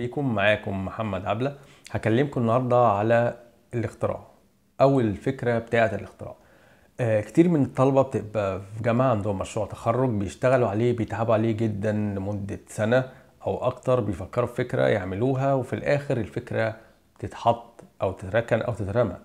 بيكم معاكم محمد عبلة هكلمكم النهاردة على الاختراع أو الفكرة بتاعة الاختراع آه كتير من الطلبة بتبقى في جامعة عندهم مشروع تخرج بيشتغلوا عليه بيتعبوا عليه جدا لمدة سنة أو أكتر بيفكروا في فكرة يعملوها وفي الآخر الفكرة تتحط أو تتركن أو تترمى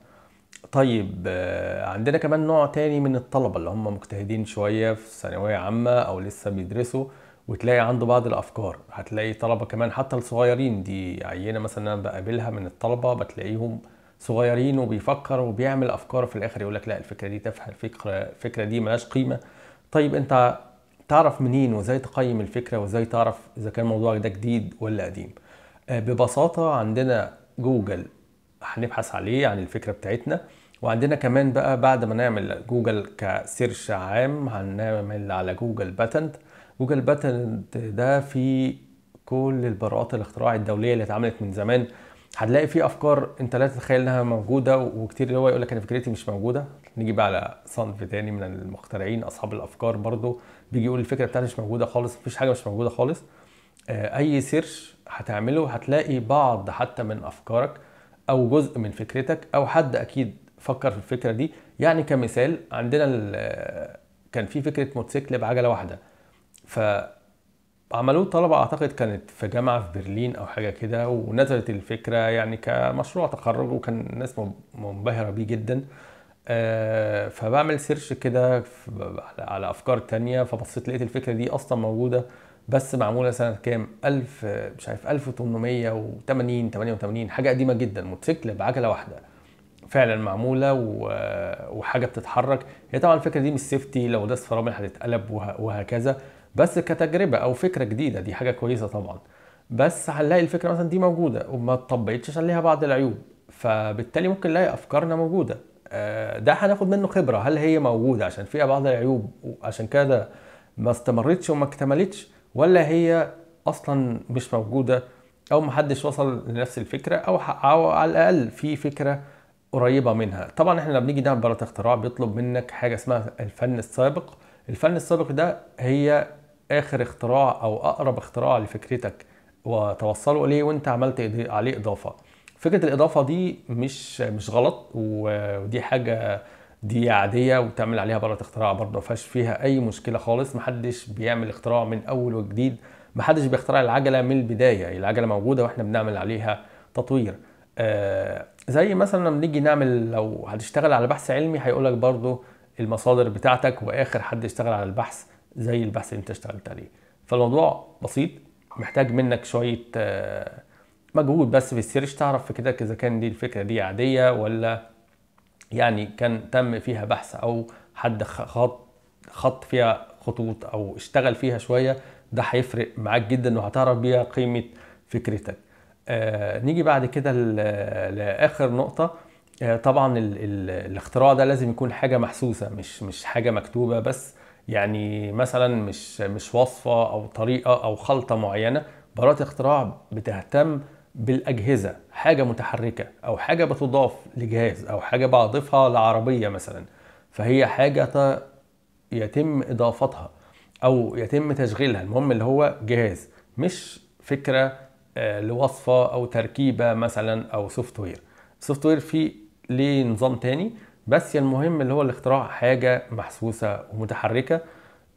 طيب آه عندنا كمان نوع تاني من الطلبة اللي هم مجتهدين شوية في ثانوية عامة أو لسه بيدرسوا وتلاقي عنده بعض الافكار هتلاقي طلبه كمان حتى الصغيرين دي عينه مثلا انا بقابلها من الطلبه بتلاقيهم صغيرين وبيفكر وبيعمل افكار في الاخر يقول لك لا الفكره دي تافهه الفكره الفكره دي ملهاش قيمه طيب انت تعرف منين وازاي تقيم الفكره وازاي تعرف اذا كان موضوعك ده جديد ولا قديم آه، ببساطه عندنا جوجل هنبحث عليه عن الفكره بتاعتنا وعندنا كمان بقى بعد ما نعمل جوجل كسيرش عام هنعمل على جوجل باتنت جوجل باتنت ده في كل البراءات الاختراع الدوليه اللي اتعملت من زمان هتلاقي فيه افكار انت لا تتخيل انها موجوده وكتير اللي هو يقول لك انا فكرتي مش موجوده نيجي بقى على صنف تاني من المخترعين اصحاب الافكار برضو بيجي يقول الفكره بتاعتي مش موجوده خالص مفيش حاجه مش موجوده خالص آه، اي سيرش هتعمله هتلاقي بعض حتى من افكارك او جزء من فكرتك او حد اكيد فكر في الفكره دي يعني كمثال عندنا آه، كان في فكره موتوسيكل بعجله واحده فعملوا طلبة أعتقد كانت في جامعة في برلين أو حاجة كده ونزلت الفكرة يعني كمشروع تخرج وكان الناس منبهرة بيه جدا آه، فبعمل سيرش كده على أفكار تانية فبصيت لقيت الفكرة دي أصلا موجودة بس معموله سنه كام 1000 مش عارف 1880 88 حاجه قديمه جدا موتوسيكل بعجله واحده فعلا معموله وحاجه بتتحرك هي طبعا الفكره دي مش سيفتي لو داس فرامل هتتقلب وهكذا بس كتجربه او فكره جديده دي حاجه كويسه طبعا بس هنلاقي الفكره مثلا دي موجوده وما اتطبقتش عشان ليها بعض العيوب فبالتالي ممكن نلاقي افكارنا موجوده آه، ده هناخد منه خبره هل هي موجوده عشان فيها بعض العيوب عشان كده ما استمرتش وما اكتملتش ولا هي اصلا مش موجوده او محدش وصل لنفس الفكره او, أو على الاقل في فكره قريبه منها طبعا احنا لما بنيجي نعمل براءه اختراع بيطلب منك حاجه اسمها الفن السابق الفن السابق ده هي اخر اختراع او اقرب اختراع لفكرتك وتوصلوا ليه وانت عملت عليه اضافه فكره الاضافه دي مش مش غلط ودي حاجه دي عاديه وتعمل عليها بره اختراع برضه ما فيهاش فيها اي مشكله خالص محدش بيعمل اختراع من اول وجديد محدش بيخترع العجله من البدايه العجله موجوده واحنا بنعمل عليها تطوير آه زي مثلا لما نيجي نعمل لو هتشتغل على بحث علمي هيقولك برضه المصادر بتاعتك واخر حد اشتغل على البحث زي البحث اللي انت اشتغلت عليه فالموضوع بسيط محتاج منك شويه آه، مجهود بس في السيرش تعرف في كده اذا كان دي الفكره دي عاديه ولا يعني كان تم فيها بحث او حد خط خط فيها خطوط او اشتغل فيها شويه ده هيفرق معاك جدا وهتعرف بيها قيمه فكرتك آه نيجي بعد كده لاخر نقطه آه طبعا الاختراع ده لازم يكون حاجه محسوسه مش مش حاجه مكتوبه بس يعني مثلا مش مش وصفه او طريقه او خلطه معينه براءه اختراع بتهتم بالاجهزه حاجه متحركه او حاجه بتضاف لجهاز او حاجه بضيفها لعربيه مثلا فهي حاجه يتم اضافتها او يتم تشغيلها المهم اللي هو جهاز مش فكره آه، لوصفه او تركيبه مثلا او سوفت وير السوفت وير فيه ليه نظام تاني بس المهم اللي هو الاختراع حاجه محسوسه ومتحركه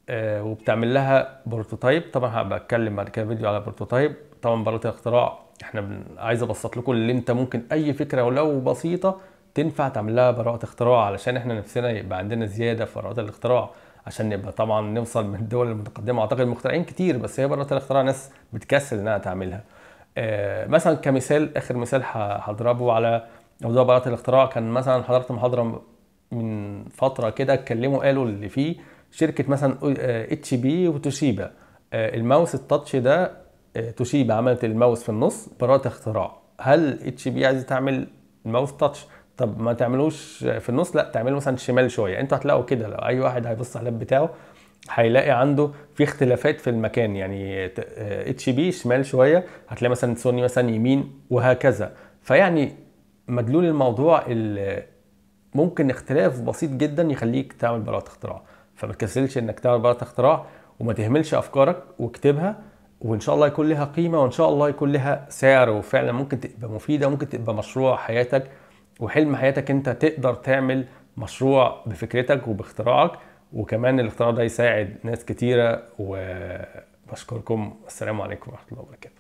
آه، وبتعمل لها بروتوتايب طبعا هبقى اتكلم بعد كده فيديو على بروتوتايب طبعا براءه الاختراع احنا عايز ابسط لكم اللي انت ممكن اي فكره ولو بسيطه تنفع تعمل لها براءه اختراع علشان احنا نفسنا يبقى عندنا زياده في براءه الاختراع عشان نبقى طبعا نوصل من الدول المتقدمه اعتقد مخترعين كتير بس هي براءه الاختراع ناس بتكسل انها تعملها آه مثلا كمثال اخر مثال هضربه على موضوع براءة الاختراع كان مثلا حضرت محاضرة من فترة كده اتكلموا قالوا اللي فيه شركة مثلا اتش آه، بي وتوشيبا آه، الماوس التاتش ده آه، توشيبا عملت الماوس في النص براءة اختراع هل اتش بي عايزة تعمل الماوس تاتش طب ما تعملوش في النص لا تعمله مثلا شمال شوية انتوا هتلاقوا كده لو اي واحد هيبص على اللاب بتاعه هيلاقي عنده في اختلافات في المكان يعني اتش بي شمال شويه هتلاقي مثلا سوني مثلا يمين وهكذا فيعني مدلول الموضوع اللي ممكن اختلاف بسيط جدا يخليك تعمل براءة اختراع فما تكسلش انك تعمل براءة اختراع وما تهملش افكارك واكتبها وان شاء الله يكون لها قيمه وان شاء الله يكون لها سعر وفعلا ممكن تبقى مفيده ممكن تبقى مشروع حياتك وحلم حياتك انت تقدر تعمل مشروع بفكرتك وباختراعك وكمان الاختراع ده يساعد ناس كتيره وبشكركم السلام عليكم ورحمه الله وبركاته